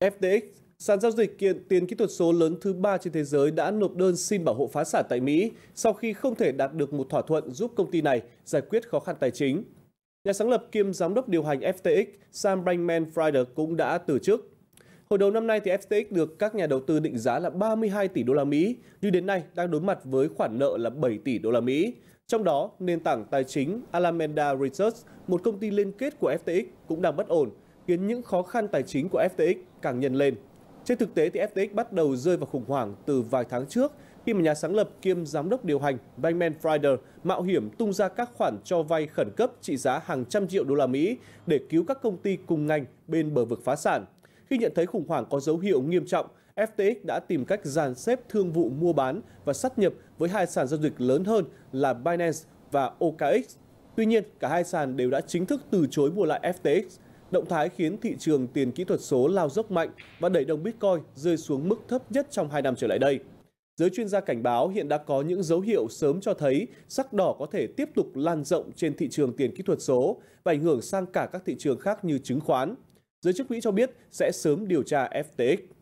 FTX, sàn giao dịch kiện tiền kỹ thuật số lớn thứ ba trên thế giới đã nộp đơn xin bảo hộ phá sản tại Mỹ sau khi không thể đạt được một thỏa thuận giúp công ty này giải quyết khó khăn tài chính. Nhà sáng lập kiêm giám đốc điều hành FTX Sam Bankman-Fried cũng đã từ chức. Hồi đầu năm nay thì FTX được các nhà đầu tư định giá là 32 tỷ đô la Mỹ, nhưng đến nay đang đối mặt với khoản nợ là 7 tỷ đô la Mỹ. Trong đó, nền tảng tài chính Alameda Research, một công ty liên kết của FTX cũng đang bất ổn khiến những khó khăn tài chính của FTX càng nhân lên. Trên thực tế thì FTX bắt đầu rơi vào khủng hoảng từ vài tháng trước khi mà nhà sáng lập kiêm giám đốc điều hành Bankman Frieder mạo hiểm tung ra các khoản cho vay khẩn cấp trị giá hàng trăm triệu đô la Mỹ để cứu các công ty cùng ngành bên bờ vực phá sản. Khi nhận thấy khủng hoảng có dấu hiệu nghiêm trọng, FTX đã tìm cách dàn xếp thương vụ mua bán và sát nhập với hai sàn giao dịch lớn hơn là Binance và OKX. Tuy nhiên, cả hai sàn đều đã chính thức từ chối mua lại FTX Động thái khiến thị trường tiền kỹ thuật số lao dốc mạnh và đẩy đồng Bitcoin rơi xuống mức thấp nhất trong 2 năm trở lại đây. Giới chuyên gia cảnh báo hiện đã có những dấu hiệu sớm cho thấy sắc đỏ có thể tiếp tục lan rộng trên thị trường tiền kỹ thuật số và ảnh hưởng sang cả các thị trường khác như chứng khoán. Giới chức Mỹ cho biết sẽ sớm điều tra FTX.